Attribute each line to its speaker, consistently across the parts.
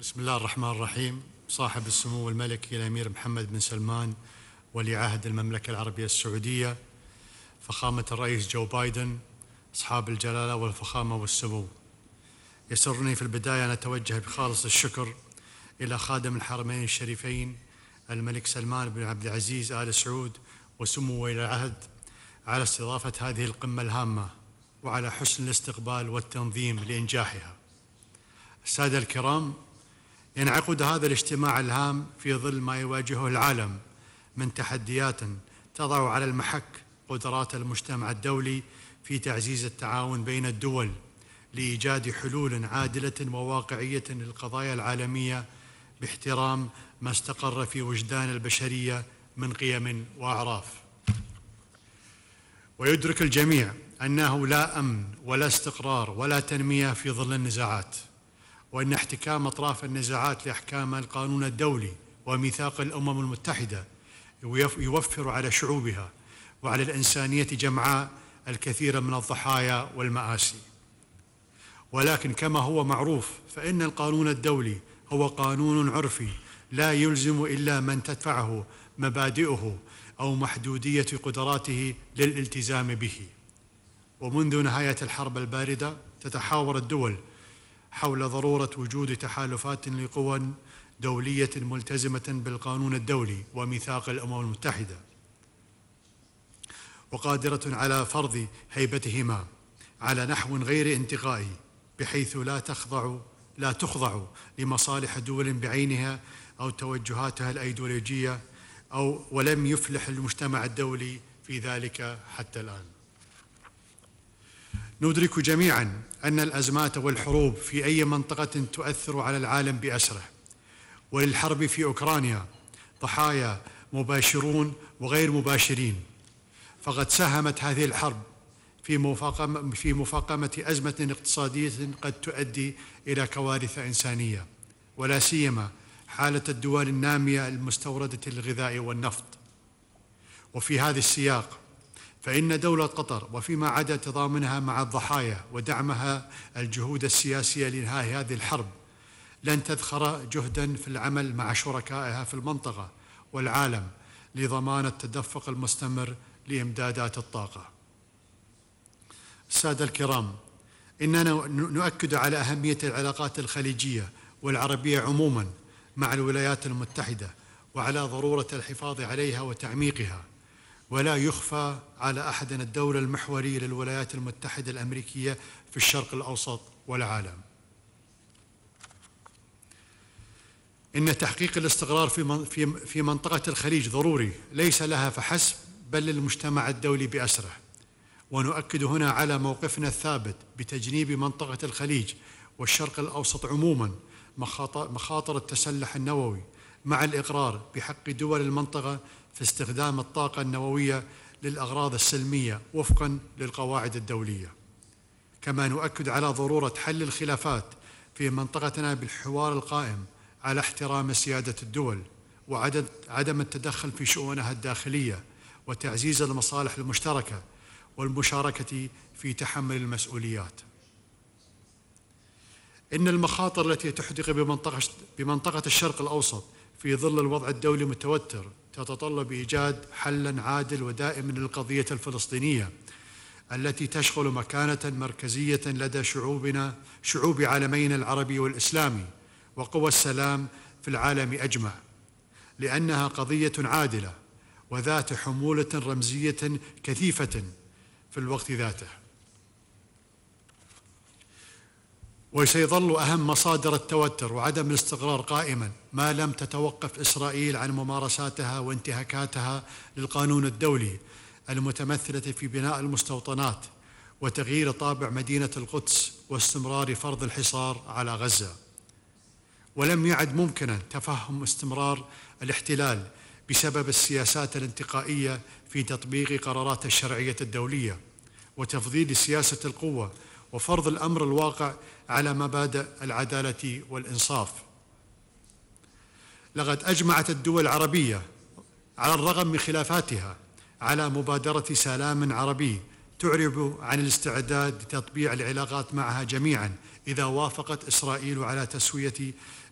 Speaker 1: بسم الله الرحمن الرحيم صاحب السمو الملكي الامير محمد بن سلمان ولي عهد المملكه العربيه السعوديه فخامه الرئيس جو بايدن اصحاب الجلاله والفخامه والسمو يسرني في البدايه ان اتوجه بخالص الشكر الى خادم الحرمين الشريفين الملك سلمان بن عبد العزيز ال سعود وسمو ولي العهد على استضافه هذه القمه الهامه وعلى حسن الاستقبال والتنظيم لانجاحها. الساده الكرام ينعقد هذا الاجتماع الهام في ظل ما يواجهه العالم من تحديات تضع على المحك قدرات المجتمع الدولي في تعزيز التعاون بين الدول لايجاد حلول عادله وواقعيه للقضايا العالميه باحترام ما استقر في وجدان البشريه من قيم واعراف. ويدرك الجميع انه لا امن ولا استقرار ولا تنميه في ظل النزاعات. وأن احتكام أطراف النزاعات لأحكام القانون الدولي وميثاق الأمم المتحدة يوفر على شعوبها وعلى الإنسانية جمعاء الكثير من الضحايا والمآسي ولكن كما هو معروف فإن القانون الدولي هو قانون عرفي لا يلزم إلا من تدفعه مبادئه أو محدودية قدراته للالتزام به ومنذ نهاية الحرب الباردة تتحاور الدول حول ضروره وجود تحالفات لقوى دوليه ملتزمه بالقانون الدولي وميثاق الامم المتحده وقادره على فرض هيبتهما على نحو غير انتقائي بحيث لا تخضع لا تخضع لمصالح دول بعينها او توجهاتها الايديولوجيه او ولم يفلح المجتمع الدولي في ذلك حتى الان ندرك جميعا ان الازمات والحروب في اي منطقه تؤثر على العالم باسره وللحرب في اوكرانيا ضحايا مباشرون وغير مباشرين فقد ساهمت هذه الحرب في مفاقمة, في مفاقمة أزمة اقتصادية قد تؤدي إلى كوارث إنسانية ولا سيما حالة الدول النامية المستوردة للغذاء والنفط وفي هذا السياق فإن دولة قطر وفيما عدا تضامنها مع الضحايا ودعمها الجهود السياسية لإنهاء هذه الحرب لن تذخر جهدا في العمل مع شركائها في المنطقة والعالم لضمان التدفق المستمر لإمدادات الطاقة. السادة الكرام، إننا نؤكد على أهمية العلاقات الخليجية والعربية عموما مع الولايات المتحدة وعلى ضرورة الحفاظ عليها وتعميقها ولا يخفى على أحد أن الدور المحوري للولايات المتحدة الأمريكية في الشرق الأوسط والعالم إن تحقيق الاستقرار في في منطقة الخليج ضروري ليس لها فحسب بل للمجتمع الدولي بأسره ونؤكد هنا على موقفنا الثابت بتجنيب منطقة الخليج والشرق الأوسط عموما مخاطر التسلح النووي مع الإقرار بحق دول المنطقة في استخدام الطاقة النووية للأغراض السلمية وفقا للقواعد الدولية كما نؤكد على ضرورة حل الخلافات في منطقتنا بالحوار القائم على احترام سيادة الدول وعدم التدخل في شؤونها الداخلية وتعزيز المصالح المشتركة والمشاركة في تحمل المسؤوليات إن المخاطر التي تحدق بمنطقة, بمنطقة الشرق الأوسط في ظل الوضع الدولي المتوتر تتطلب إيجاد حلا عادل ودائم للقضية الفلسطينية التي تشغل مكانة مركزية لدى شعوبنا شعوب عالمينا العربي والإسلامي وقوى السلام في العالم أجمع لأنها قضية عادلة وذات حمولة رمزية كثيفة في الوقت ذاته وسيظل أهم مصادر التوتر وعدم الاستقرار قائما ما لم تتوقف إسرائيل عن ممارساتها وانتهاكاتها للقانون الدولي المتمثلة في بناء المستوطنات وتغيير طابع مدينة القدس واستمرار فرض الحصار على غزة ولم يعد ممكنا تفهم استمرار الاحتلال بسبب السياسات الانتقائية في تطبيق قرارات الشرعية الدولية وتفضيل سياسة القوة وفرض الامر الواقع على مبادئ العداله والانصاف لقد اجمعت الدول العربيه على الرغم من خلافاتها على مبادره سلام عربي تعرب عن الاستعداد لتطبيع العلاقات معها جميعا اذا وافقت اسرائيل على تسويه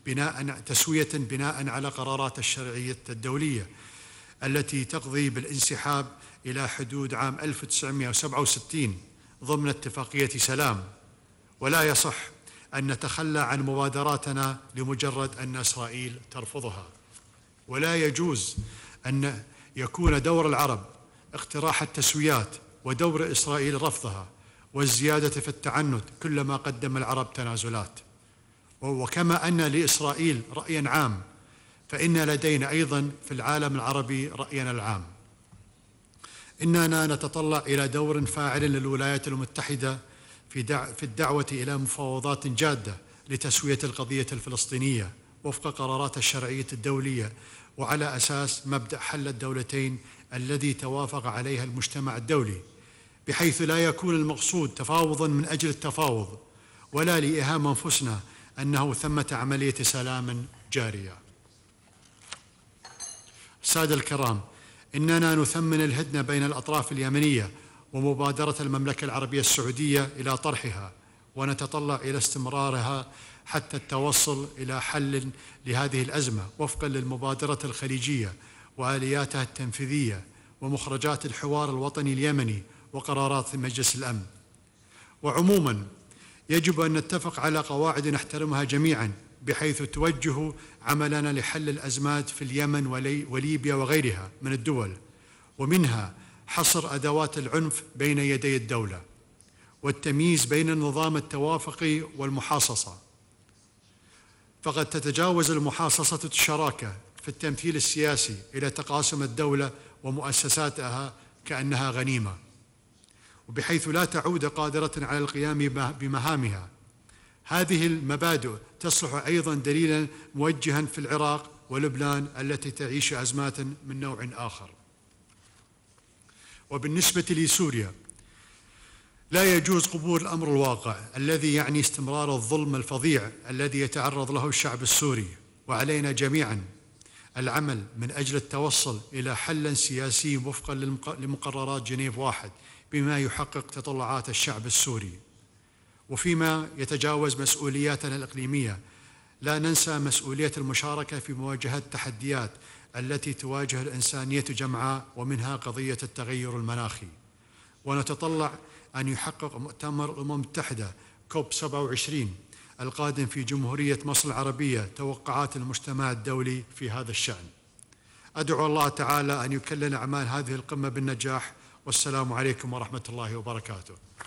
Speaker 1: بناء تسويه بناء على قرارات الشرعيه الدوليه التي تقضي بالانسحاب الى حدود عام 1967 ضمن اتفاقيه سلام ولا يصح ان نتخلى عن مبادراتنا لمجرد ان اسرائيل ترفضها ولا يجوز ان يكون دور العرب اقتراح التسويات ودور اسرائيل رفضها والزياده في التعنت كلما قدم العرب تنازلات وكما ان لاسرائيل رايا عام فان لدينا ايضا في العالم العربي راينا العام إننا نتطلع إلى دور فاعل للولايات المتحدة في, دع في الدعوة إلى مفاوضات جادة لتسوية القضية الفلسطينية وفق قرارات الشرعية الدولية وعلى أساس مبدأ حل الدولتين الذي توافق عليها المجتمع الدولي بحيث لا يكون المقصود تفاوضا من أجل التفاوض ولا لإهام أنفسنا أنه ثمة عملية سلام جارية السادة الكرام إننا نثمن الهدنة بين الأطراف اليمنية ومبادرة المملكة العربية السعودية إلى طرحها ونتطلع إلى استمرارها حتى التوصل إلى حل لهذه الأزمة وفقا للمبادرة الخليجية وآلياتها التنفيذية ومخرجات الحوار الوطني اليمني وقرارات مجلس الأمن وعموما يجب أن نتفق على قواعد نحترمها جميعا بحيث توجه عملنا لحل الازمات في اليمن وليبيا وغيرها من الدول ومنها حصر ادوات العنف بين يدي الدوله والتمييز بين النظام التوافقي والمحاصصه فقد تتجاوز المحاصصه الشراكه في التمثيل السياسي الى تقاسم الدوله ومؤسساتها كانها غنيمه وبحيث لا تعود قادره على القيام بمهامها هذه المبادئ تصلح ايضا دليلا موجها في العراق ولبنان التي تعيش ازمات من نوع اخر. وبالنسبه لسوريا لا يجوز قبول الامر الواقع الذي يعني استمرار الظلم الفظيع الذي يتعرض له الشعب السوري وعلينا جميعا العمل من اجل التوصل الى حل سياسي وفقا لمقررات جنيف واحد بما يحقق تطلعات الشعب السوري وفيما يتجاوز مسؤولياتنا الإقليمية لا ننسى مسؤولية المشاركة في مواجهة التحديات التي تواجه الإنسانية جمعاء ومنها قضية التغير المناخي ونتطلع أن يحقق مؤتمر الأمم المتحدة كوب 27 القادم في جمهورية مصر العربية توقعات المجتمع الدولي في هذا الشأن أدعو الله تعالى أن يكلل أعمال هذه القمة بالنجاح والسلام عليكم ورحمة الله وبركاته